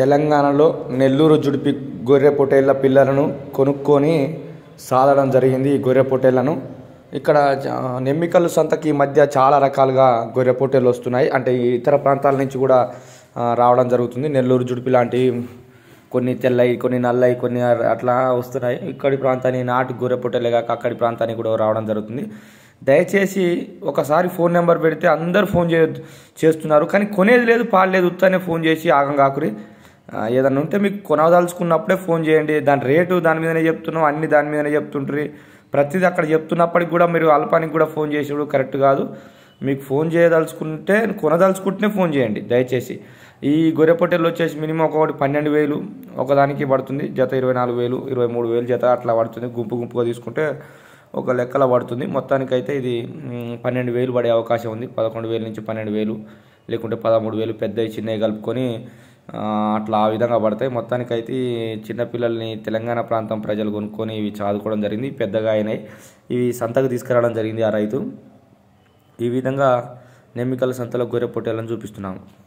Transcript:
తెలంగాణలో నెల్లూరు జుడిపి గొర్రె పొటేళ్ల పిల్లలను కొనుక్కొని సాధడం జరిగింది ఈ గొర్రె పొటేళ్లను ఇక్కడ నెమ్మికలు సంతకి మధ్య చాలా రకాలుగా గొర్రె పొటేలు వస్తున్నాయి అంటే ఇతర ప్రాంతాల నుంచి కూడా రావడం జరుగుతుంది నెల్లూరు జుడిపి లాంటి కొన్ని తెల్లయి కొన్ని నల్లయి కొన్ని అట్లా వస్తున్నాయి ఇక్కడి ప్రాంతాన్ని నాటు గొర్రె పొట్టలే కాక అక్కడి ప్రాంతానికి కూడా రావడం జరుగుతుంది దయచేసి ఒకసారి ఫోన్ నెంబర్ పెడితే అందరు ఫోన్ చే చేస్తున్నారు కానీ కొనేది లేదు పాడలేదు ఉత్తనే ఫోన్ చేసి ఆగం కాకురి ఏదన్నా ఉంటే మీకు కొనదలుచుకున్నప్పుడే ఫోన్ చేయండి దాని రేటు దాని మీదనే చెప్తున్నాం అన్ని దాని మీదనే చెప్తుంటారు ప్రతిదీ అక్కడ చెప్తున్నప్పటికి కూడా మీరు అల్పానికి కూడా ఫోన్ చేసేవాడు కరెక్ట్ కాదు మీకు ఫోన్ చేయదలుచుకుంటే కొనదలుచుకుంటేనే ఫోన్ చేయండి దయచేసి ఈ గొర్రె వచ్చేసి మినిమం ఒకటి పన్నెండు వేలు ఒకదానికి పడుతుంది జత ఇరవై నాలుగు వేలు ఇరవై మూడు వేలు జత అట్లా పడుతుంది గుంపు గుంపుగా తీసుకుంటే ఒక లెక్కలో పడుతుంది మొత్తానికైతే ఇది పన్నెండు వేలు పడే అవకాశం ఉంది పదకొండు వేల నుంచి పన్నెండు వేలు లేకుంటే పదమూడు వేలు పెద్దవి చిన్నవి కలుపుకొని అట్లా ఆ విధంగా పడతాయి మొత్తానికైతే చిన్నపిల్లల్ని తెలంగాణ ప్రాంతం ప్రజలు కొనుక్కొని ఇవి చాదుకోవడం జరిగింది పెద్దగా అయినాయి ఇవి సంతకు తీసుకురావడం జరిగింది ఆ రైతు ఈ విధంగా నెమ్మికల సంతలో గొర్రె పొట్టేలను చూపిస్తున్నాము